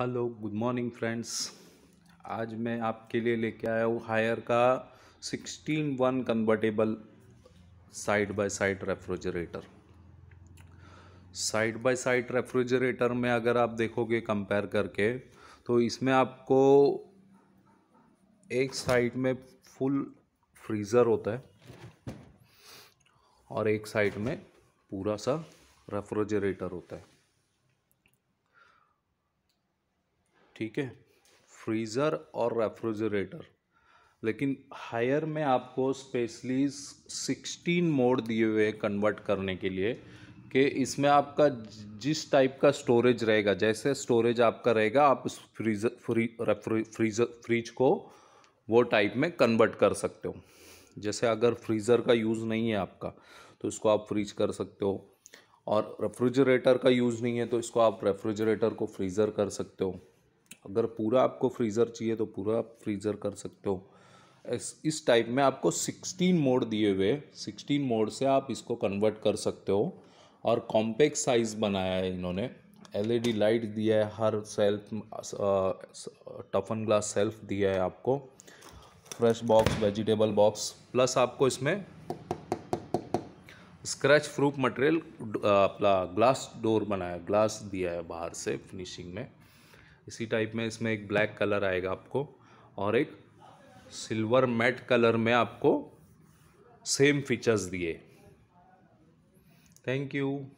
hello good morning friends आज मैं आपके लिए लेके आया हूँ हायर का sixteen one convertible side by side refrigerator side by side refrigerator में अगर आप देखोगे कंपेयर करके तो इसमें आपको एक साइड में फुल फ्रीज़र होता है और एक साइड में पूरा सा रेफ्रिजरेटर होता है ठीक है फ्रीज़र और रेफ्रिजरेटर लेकिन हायर में आपको स्पेशली सिक्सटीन मोड दिए हुए कन्वर्ट करने के लिए कि इसमें आपका जिस टाइप का स्टोरेज रहेगा जैसे स्टोरेज आपका रहेगा आप उस फ्रीज़र फ्री फ्रीज़र फ्रिज को वो टाइप में कन्वर्ट कर सकते हो जैसे अगर फ्रीज़र का यूज़ नहीं है आपका तो इसको आप फ्रीज कर सकते हो और रेफ्रिजरेटर का यूज़ नहीं है तो इसको आप रेफ्रिजरेटर को फ्रीज़र कर सकते हो अगर पूरा आपको फ्रीज़र चाहिए तो पूरा आप फ्रीज़र कर सकते हो इस इस टाइप में आपको सिक्सटीन मोड दिए हुए सिक्सटीन मोड से आप इसको कन्वर्ट कर सकते हो और कॉम्पैक्ट साइज़ बनाया है इन्होंने एलईडी लाइट e दिया है हर सेल्फ टफन ग्लास सेल्फ दिया है आपको fresh box vegetable box plus आपको इसमें स्क्रैच प्रूफ मटेरियल अपना ग्लास डोर बनाया ग्लास दिया है बाहर से फिनिशिंग में इसी टाइप में इसमें एक ब्लैक कलर आएगा आपको और एक सिल्वर मैट कलर में आपको सेम फीचर्स दिए थैंक यू